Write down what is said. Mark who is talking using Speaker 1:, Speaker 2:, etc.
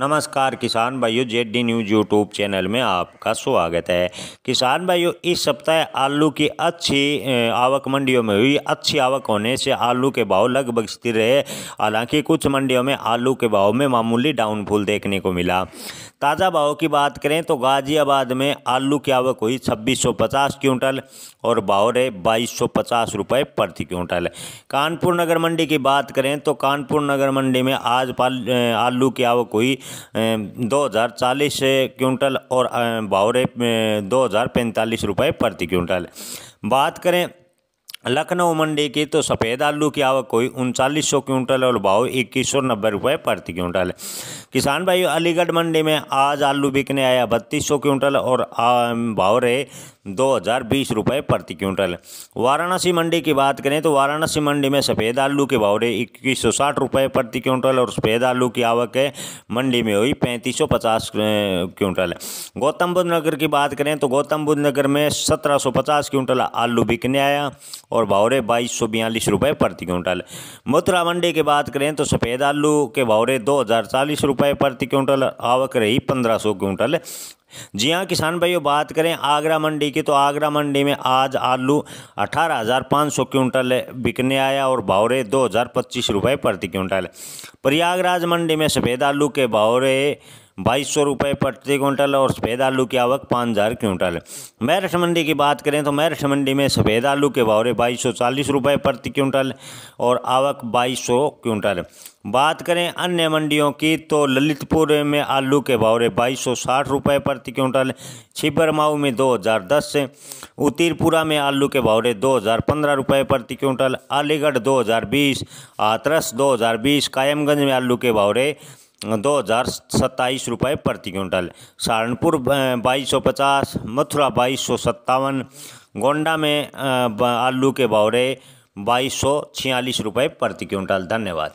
Speaker 1: नमस्कार किसान भाइयों JD D news YouTube channel में आपका स्वागत है किसान भाइयों इस सप्ताह आलू की अच्छी आवक मंडियों में हुई अच्छी आवक होने से आलू के भाव लगभग स्थिर रहे हालांकि कुछ मंडियों में आलू के भाव में मामूली डाउनफॉल देखने को मिला ताज़ा भाव की बात करें तो गाज़ियाबाद में आलू की आवक हुई छब्बीस सौ पचास क्विंटल और भाव रहे बाईस सौ पचास रुपये प्रति क्विंटल कानपुर नगर मंडी की बात करें तो कानपुर नगर मंडी में आज आलू की आवक हुई दो हज़ार चालीस क्विंटल और भावरे दो हज़ार पैंतालीस रुपये प्रति क्विंटल बात करें लखनऊ मंडी की तो सफ़ेद आलू की आवक हुई उनचालीस सौ क्विंटल और भाव इक्कीस सौ नब्बे रुपये प्रति क्विंटल किसान भाई अलीगढ़ मंडी में आज आलू बिकने आया बत्तीस सौ क्विंटल और भाव रहे दो हज़ार बीस रुपये प्रति क्विंटल वाराणसी मंडी की बात करें तो वाराणसी मंडी में सफ़ेद आलू के भाव रहे इक्कीस सौ साठ रुपये प्रति क्विंटल और सफ़ेद आलू की आवक है मंडी में हुई पैंतीस सौ पचास क्विंटल गौतम बुद्ध नगर की बात करें तो गौतम बुद्ध नगर में सत्रह सौ पचास क्विंटल आलू बिकने आया और भावरे बाईस सौ बयालीस रुपये प्रति क्विंटल मथुरा मंडी की बात करें तो सफ़ेद आलू के भावरे दो हज़ार चालीस रुपये प्रति क्विंटल आवक रही पंद्रह सौ क्विंटल जी हाँ किसान भाइयों बात करें आगरा मंडी की तो आगरा मंडी में आज आलू अठारह हज़ार पाँच सौ क्विंटल बिकने आया और भावरे दो हज़ार पच्चीस रुपये प्रति क्विंटल प्रयागराज मंडी में सफ़ेद आलू के भावरे बाईस सौ रुपये प्रति क्विंटल और सफ़ेद आलू की आवक पाँच हज़ार क्विंटल मैरठ मंडी की बात करें तो मैरठ मंडी में सफ़ेद आलू के भावरे बाईस सौ चालीस रुपये प्रति क्विंटल और आवक बाईस सौ क्विंटल बात करें अन्य मंडियों की तो ललितपुर में आलू के भावरे बाईस सौ साठ रुपये प्रति क्विंटल छिबरमाऊ में दो हज़ार दस उतीरपुरा में आलू के भावरे दो हज़ार पंद्रह रुपये प्रति क्विंटल अलीगढ़ दो हज़ार बीस हाथरस दो हज़ार बीस कायमगंज में आलू के भावरे दो हज़ार सत्ताईस रुपये प्रति क्विंटल सहारनपुर बाईस सौ पचास मथुरा बाईस सौ सत्तावन गोंडा में आलू के बौरे बाईस सौ छियालीस रुपये प्रति क्विंटल धन्यवाद